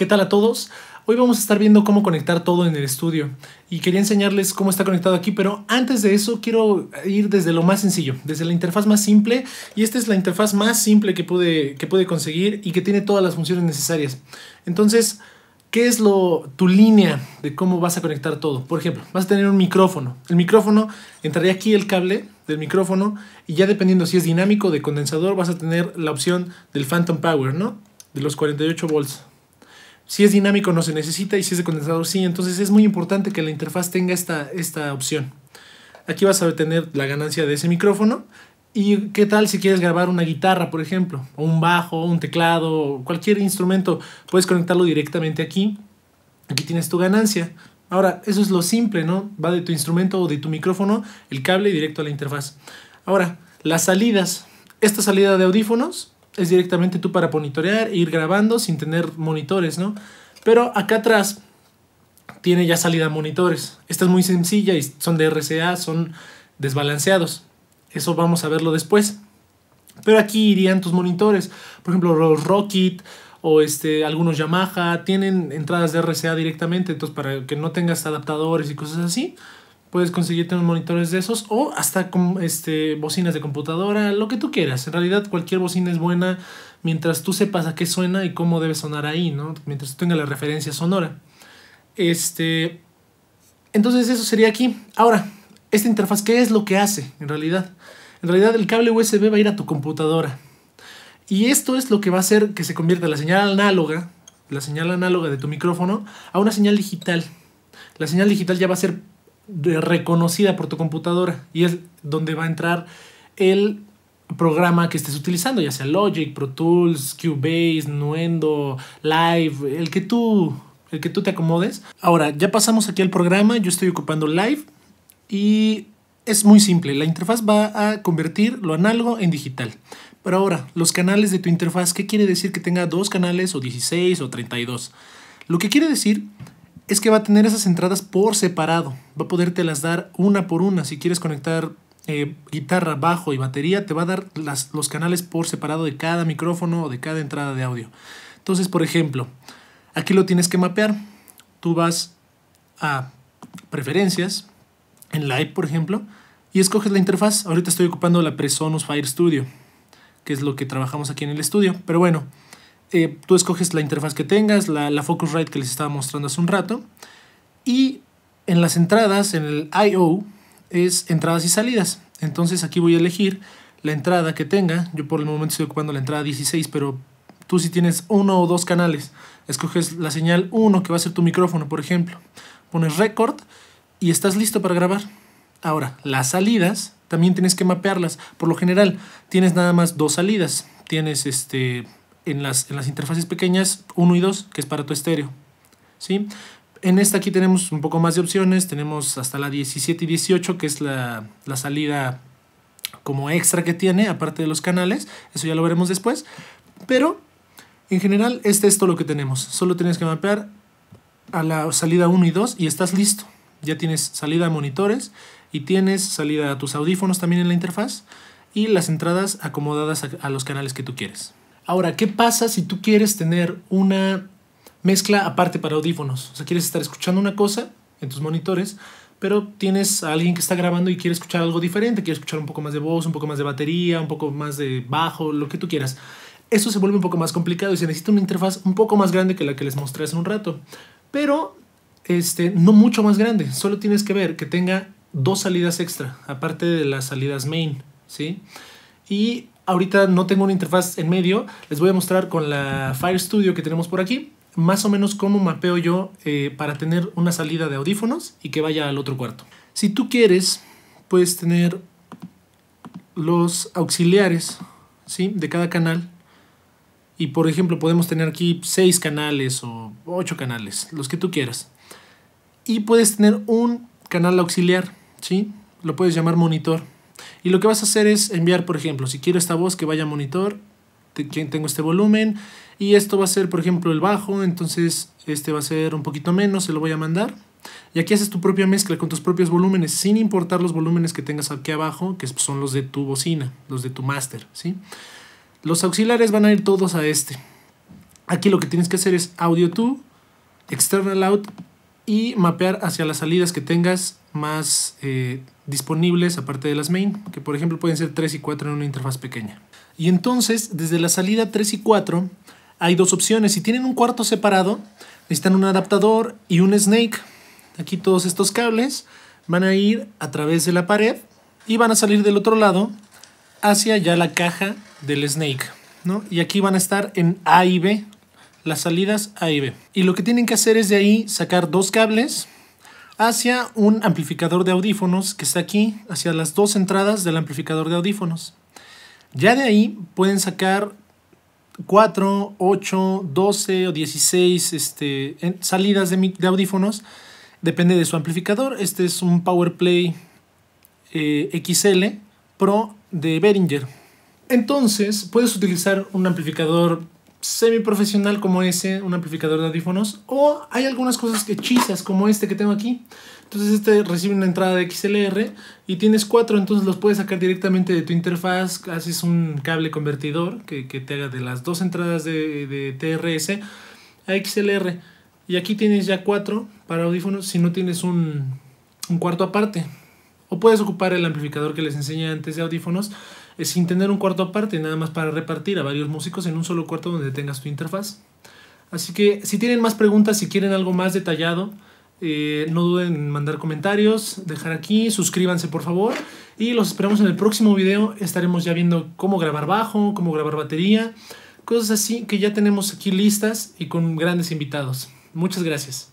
¿Qué tal a todos? Hoy vamos a estar viendo cómo conectar todo en el estudio y quería enseñarles cómo está conectado aquí, pero antes de eso quiero ir desde lo más sencillo, desde la interfaz más simple y esta es la interfaz más simple que pude, que conseguir y que tiene todas las funciones necesarias. Entonces, ¿Qué es lo, tu línea de cómo vas a conectar todo? Por ejemplo, vas a tener un micrófono. El micrófono, entraría aquí el cable del micrófono y ya dependiendo si es dinámico o de condensador, vas a tener la opción del Phantom Power, ¿no? De los 48 volts. Si es dinámico no se necesita y si es de condensador sí. Entonces es muy importante que la interfaz tenga esta, esta opción. Aquí vas a obtener la ganancia de ese micrófono. ¿Y qué tal si quieres grabar una guitarra, por ejemplo? O un bajo, un teclado, cualquier instrumento. Puedes conectarlo directamente aquí. Aquí tienes tu ganancia. Ahora, eso es lo simple, ¿no? Va de tu instrumento o de tu micrófono, el cable directo a la interfaz. Ahora, las salidas. Esta salida de audífonos es directamente tú para monitorear e ir grabando sin tener monitores, ¿no? Pero acá atrás tiene ya salida monitores. Esta es muy sencilla y son de RCA, son desbalanceados. Eso vamos a verlo después. Pero aquí irían tus monitores. Por ejemplo, los Rocket o este, algunos Yamaha tienen entradas de RCA directamente. Entonces, para que no tengas adaptadores y cosas así, Puedes conseguirte unos monitores de esos o hasta con, este, bocinas de computadora, lo que tú quieras. En realidad cualquier bocina es buena mientras tú sepas a qué suena y cómo debe sonar ahí, ¿no? Mientras tú tengas la referencia sonora. Este, entonces eso sería aquí. Ahora, esta interfaz, ¿qué es lo que hace en realidad? En realidad el cable USB va a ir a tu computadora. Y esto es lo que va a hacer que se convierta la señal análoga, la señal análoga de tu micrófono, a una señal digital. La señal digital ya va a ser reconocida por tu computadora y es donde va a entrar el programa que estés utilizando, ya sea Logic, Pro Tools, Cubase, Nuendo, Live, el que tú, el que tú te acomodes. Ahora, ya pasamos aquí al programa, yo estoy ocupando Live y es muy simple, la interfaz va a convertir lo análogo en digital. Pero ahora, los canales de tu interfaz, ¿qué quiere decir que tenga dos canales o 16 o 32? Lo que quiere decir es que va a tener esas entradas por separado. Va a poderte las dar una por una. Si quieres conectar eh, guitarra, bajo y batería, te va a dar los canales por separado de cada micrófono o de cada entrada de audio. Entonces, por ejemplo, aquí lo tienes que mapear. Tú vas a preferencias, en Live, por ejemplo, y escoges la interfaz. Ahorita estoy ocupando la Presonus Fire Studio, que es lo que trabajamos aquí en el estudio. Pero bueno, eh, tú escoges la interfaz que tengas, la, la Focusrite que les estaba mostrando hace un rato. Y en las entradas, en el I.O., es entradas y salidas. Entonces aquí voy a elegir la entrada que tenga. Yo por el momento estoy ocupando la entrada 16, pero tú si tienes uno o dos canales, escoges la señal 1 que va a ser tu micrófono, por ejemplo. Pones record y estás listo para grabar. Ahora, las salidas también tienes que mapearlas. Por lo general, tienes nada más dos salidas. Tienes este en las, interfaces pequeñas 1 y 2, que es para tu estéreo. ¿sí? En esta aquí tenemos un poco más de opciones, tenemos hasta la 17 y 18, que es la, salida como extra que tiene, aparte de los canales, eso ya lo veremos después, pero en general este es todo lo que tenemos, solo tienes que mapear a la salida 1 y 2 y estás listo, ya tienes salida a monitores y tienes salida a tus audífonos también en la interfaz y las entradas acomodadas a los canales que tú quieres. Ahora, ¿qué pasa si tú quieres tener una mezcla aparte para audífonos? O sea, quieres estar escuchando una cosa en tus monitores, pero tienes a alguien que está grabando y quiere escuchar algo diferente, quiere escuchar un poco más de voz, un poco más de batería, un poco más de bajo, lo que tú quieras. Eso se vuelve un poco más complicado y se necesita una interfaz un poco más grande que la que les mostré hace un rato. Pero este, no mucho más grande, solo tienes que ver que tenga dos salidas extra, aparte de las salidas main, ¿sí? Y Ahorita no tengo una interfaz en medio. Les voy a mostrar con la Fire Studio que tenemos por aquí, más o menos cómo mapeo yo eh, para tener una salida de audífonos y que vaya al otro cuarto. Si tú quieres, puedes tener los auxiliares ¿sí? de cada canal. Y por ejemplo, podemos tener aquí seis canales o ocho canales, los que tú quieras. Y puedes tener un canal auxiliar, ¿sí? Lo puedes llamar monitor. Y lo que vas a hacer es enviar, por ejemplo, si quiero esta voz que vaya a monitor, tengo este volumen y esto va a ser, por ejemplo, el bajo, entonces este va a ser un poquito menos, se lo voy a mandar. Y aquí haces tu propia mezcla con tus propios volúmenes, sin importar los volúmenes que tengas aquí abajo, que son los de tu bocina, los de tu master. ¿sí? Los auxiliares van a ir todos a este. Aquí lo que tienes que hacer es audio to, external out, y mapear hacia las salidas que tengas más eh, disponibles aparte de las main, que por ejemplo pueden ser 3 y 4 en una interfaz pequeña. Y entonces, desde la salida 3 y 4 hay dos opciones. Si tienen un cuarto separado, necesitan un adaptador y un snake. Aquí todos estos cables van a ir a través de la pared y van a salir del otro lado hacia ya la caja del snake. Y aquí van a estar en A y B las salidas A y B. Y lo que tienen que hacer es de ahí sacar dos cables hacia un amplificador de audífonos que está aquí, hacia las dos entradas del amplificador de audífonos. Ya de ahí pueden sacar 4, 8, 12 o 16 este, salidas de, de audífonos. Depende de su amplificador. Este es un PowerPlay eh, XL Pro de Behringer. Entonces puedes utilizar un amplificador semiprofesional como ese, un amplificador de audífonos, o hay algunas cosas que hechizas como este que tengo aquí. Entonces este recibe una entrada de XLR y tienes cuatro, entonces los puedes sacar directamente de tu interfaz, haces un cable convertidor que, te haga de las dos entradas de, de TRS a XLR. Y aquí tienes ya cuatro para audífonos si no tienes un, un cuarto aparte. O puedes ocupar el amplificador que les enseñé antes de audífonos sin tener un cuarto aparte, nada más para repartir a varios músicos en un solo cuarto donde tengas tu interfaz. Así que si tienen más preguntas, si quieren algo más detallado, eh, no duden en mandar comentarios, dejar aquí, suscríbanse por favor y los esperamos en el próximo video. Estaremos ya viendo cómo grabar bajo, cómo grabar batería, cosas así que ya tenemos aquí listas y con grandes invitados. Muchas gracias.